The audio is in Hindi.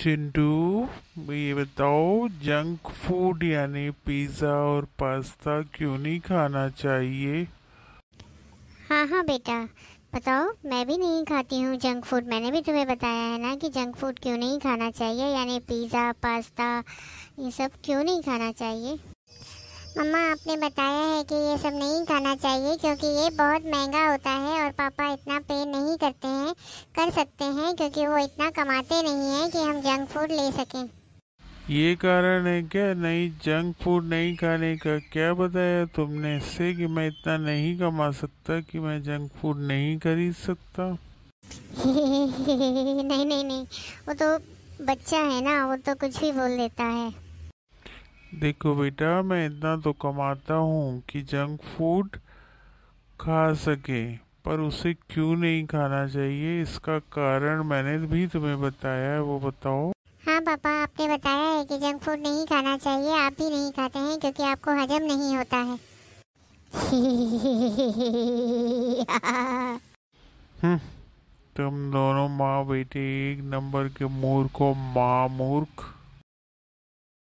चिंटू ये बताओ जंक फूड यानी पिज़्ज़ा और पास्ता क्यों नहीं खाना चाहिए हाँ हाँ बेटा बताओ मैं भी नहीं खाती हूँ जंक फूड मैंने भी तुम्हें बताया है ना कि जंक फूड क्यों नहीं खाना चाहिए यानी पिज़्ज़ा पास्ता ये सब क्यों नहीं खाना चाहिए मम्मा आपने बताया है कि ये सब नहीं खाना चाहिए क्योंकि ये बहुत महंगा होता है और पापा इतना पे नहीं करते हैं कर सकते हैं क्योंकि वो इतना कमाते नहीं हैं कि हम जंक फूड ले सकें ये कारण है क्या नहीं जंक फूड नहीं खाने का क्या बताया तुमने इससे कि मैं इतना नहीं कमा सकता कि मैं जंक फूड नहीं खरीद सकता नहीं नहीं नहीं वो तो बच्चा है ना वो तो कुछ भी बोल देता है देखो बेटा मैं इतना तो कमाता हूँ कि जंक फूड खा सके पर उसे क्यों नहीं खाना चाहिए इसका कारण मैंने भी तुम्हें बताया है वो बताओ हाँ पापा आपने बताया है कि जंक फूड नहीं खाना चाहिए आप भी नहीं खाते हैं क्योंकि आपको हजम नहीं होता है हम्म, तुम दोनों माँ बेटे एक नंबर के मूर्ख हो माँ मूर्ख